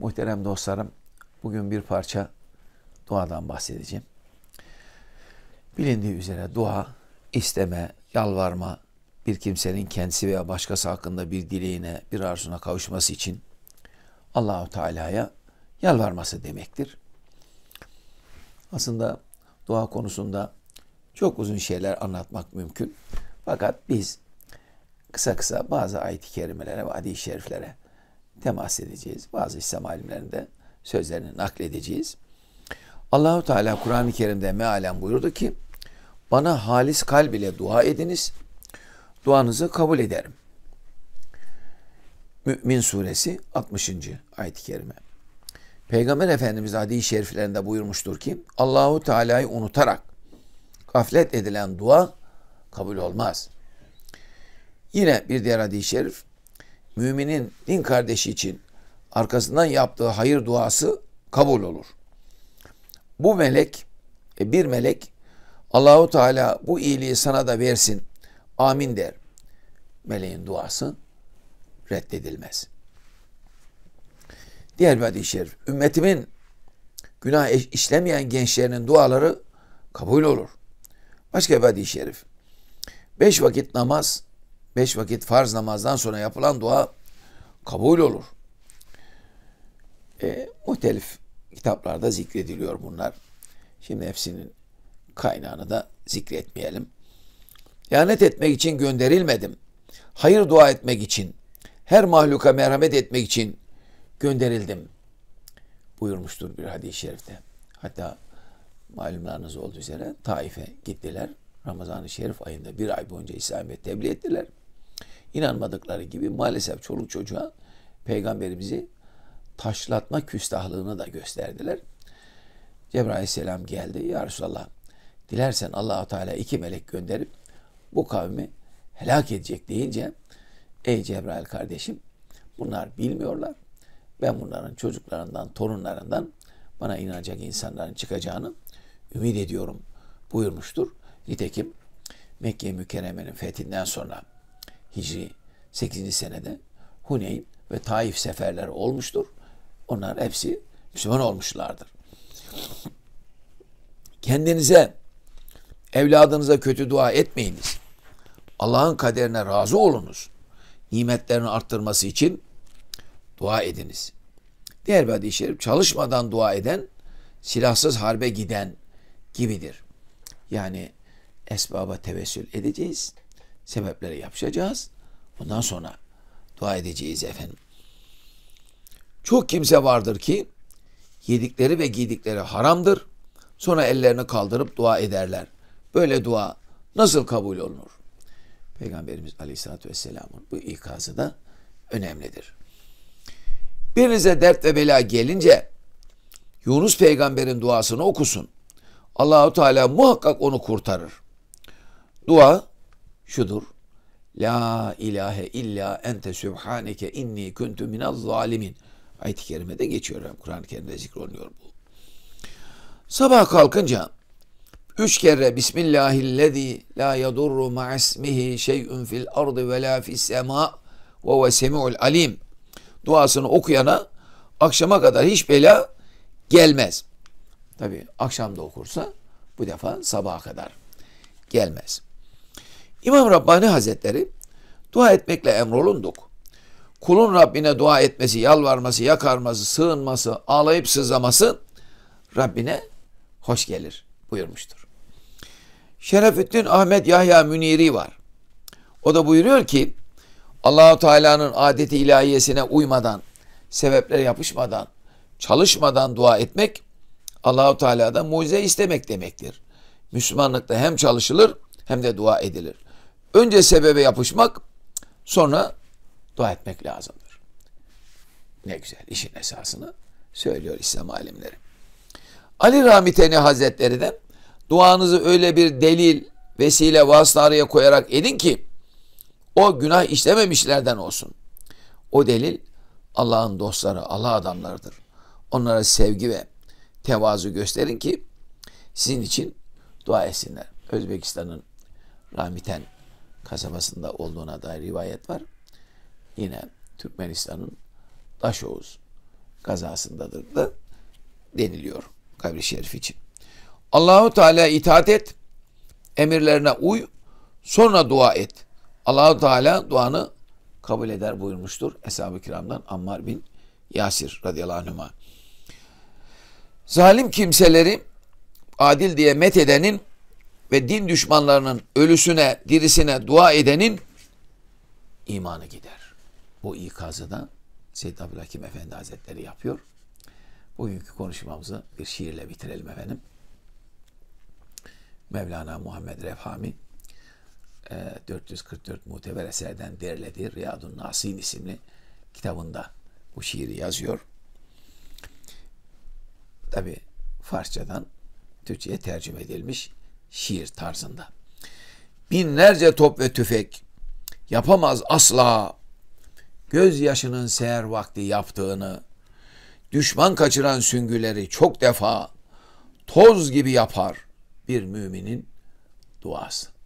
Muhterem dostlarım, bugün bir parça duadan bahsedeceğim. Bilindiği üzere dua, isteme, yalvarma, bir kimsenin kendisi veya başkası hakkında bir dileğine, bir arzuna kavuşması için Allahu Teala'ya yalvarması demektir. Aslında dua konusunda çok uzun şeyler anlatmak mümkün. Fakat biz kısa kısa bazı ayet-i kerimelere ve hadis-i şeriflere temas edeceğiz. Bazı İslam alimlerinde sözlerini nakledeceğiz. Allahu Teala Kur'an-ı Kerim'de mealen buyurdu ki bana halis kalb ile dua ediniz. Duanızı kabul ederim. Mü'min suresi 60. ayet-i kerime. Peygamber Efendimiz hadis-i şeriflerinde buyurmuştur ki Allahu Teala'yı unutarak gaflet edilen dua kabul olmaz. Yine bir diğer hadis-i şerif müminin din kardeşi için arkasından yaptığı hayır duası kabul olur. Bu melek e, bir melek Allahu Teala bu iyiliği sana da versin. Amin der. Meleğin duası reddedilmez. Diğer bir hadis-i şerif. Ümmetimin günah işlemeyen gençlerinin duaları kabul olur. Başka bir hadis-i şerif. Beş vakit namaz beş vakit farz namazdan sonra yapılan dua kabul olur. E, muhtelif kitaplarda zikrediliyor bunlar. Şimdi hepsinin kaynağını da zikretmeyelim. Lanet etmek için gönderilmedim. Hayır dua etmek için, her mahluka merhamet etmek için gönderildim buyurmuştur bir hadis-i şerifte. Hatta malumlarınız olduğu üzere Taif'e gittiler. Ramazan-ı Şerif ayında bir ay boyunca İslamiyet tebliğ ettiler inanmadıkları gibi maalesef çoluk çocuğa peygamberimizi taşlatma küstahlığını da gösterdiler. Cebrail aleyhisselam geldi. Ya Resulallah dilersen allah Teala iki melek gönderip bu kavmi helak edecek deyince ey Cebrail kardeşim bunlar bilmiyorlar. Ben bunların çocuklarından, torunlarından bana inanacak insanların çıkacağını ümit ediyorum buyurmuştur. Nitekim Mekke-i Mükerreme'nin fethinden sonra Hicri 8. senede Huneyn ve Taif seferleri olmuştur. Onlar hepsi Müslüman olmuşlardır. Kendinize, evladınıza kötü dua etmeyiniz. Allah'ın kaderine razı olunuz. Nimetlerini arttırması için dua ediniz. Diğer bir hadis-i şerif çalışmadan dua eden silahsız harbe giden gibidir. Yani esbaba tevessül edeceğiz sebeplere yapışacağız. Bundan sonra dua edeceğiz efendim. Çok kimse vardır ki yedikleri ve giydikleri haramdır. Sonra ellerini kaldırıp dua ederler. Böyle dua nasıl kabul olunur? Peygamberimiz Aleyhisselatü Vesselam'ın bu ikazı da önemlidir. Birinize dert ve bela gelince Yunus peygamberin duasını okusun. Allahu Teala muhakkak onu kurtarır. Dua şudur. La ilahe illa ente sübhaneke inni kuntu minel zalimin. Ayet-i kerimede geçiyor. Kur'an-ı Kerim'de zikrolunuyor bu. Sabah kalkınca üç kere Bismillahillezî la yadurru ma'ismihi şey'ün fil ardı ve la fis sema ve ve semi'ul alim duasını okuyana akşama kadar hiç bela gelmez. Tabi akşam da okursa bu defa sabaha kadar gelmez. İmam Rabbani Hazretleri dua etmekle emrolunduk. Kulun Rabbine dua etmesi, yalvarması, yakarması, sığınması, ağlayıp sızlaması Rabbine hoş gelir buyurmuştur. Şerefüddin Ahmet Yahya Müniri var. O da buyuruyor ki Allahu Teala'nın adeti ilahiyesine uymadan, sebepler yapışmadan, çalışmadan dua etmek Allahu Teala'dan mucize istemek demektir. Müslümanlıkta hem çalışılır hem de dua edilir. Önce sebebe yapışmak, sonra dua etmek lazımdır. Ne güzel işin esasını söylüyor İslam alimleri. Ali Ramiteni Hazretleri de duanızı öyle bir delil, vesile, vasıta araya koyarak edin ki o günah işlememişlerden olsun. O delil Allah'ın dostları, Allah adamlarıdır. Onlara sevgi ve tevazu gösterin ki sizin için dua etsinler. Özbekistan'ın Ramiten kasabasında olduğuna dair rivayet var. Yine Türkmenistan'ın Daşoğuz kazasındadır da deniliyor kabri şerif için. Allahu Teala itaat et, emirlerine uy, sonra dua et. Allahu Teala duanı kabul eder buyurmuştur. Eshab-ı kiramdan Ammar bin Yasir radıyallahu anhuma. Zalim kimseleri adil diye met ve din düşmanlarının ölüsüne, dirisine dua edenin imanı gider. Bu ikazı da Seyyid Abdülhakim Efendi Hazretleri yapıyor. Bugünkü konuşmamızı bir şiirle bitirelim efendim. Mevlana Muhammed Refhami 444 e, muteber eserden derlediği Riyadun Nasin isimli kitabında bu şiiri yazıyor. Tabi Farsçadan Türkçe'ye tercüme edilmiş şiir tarzında. Binlerce top ve tüfek yapamaz asla gözyaşının seher vakti yaptığını, düşman kaçıran süngüleri çok defa toz gibi yapar bir müminin duası.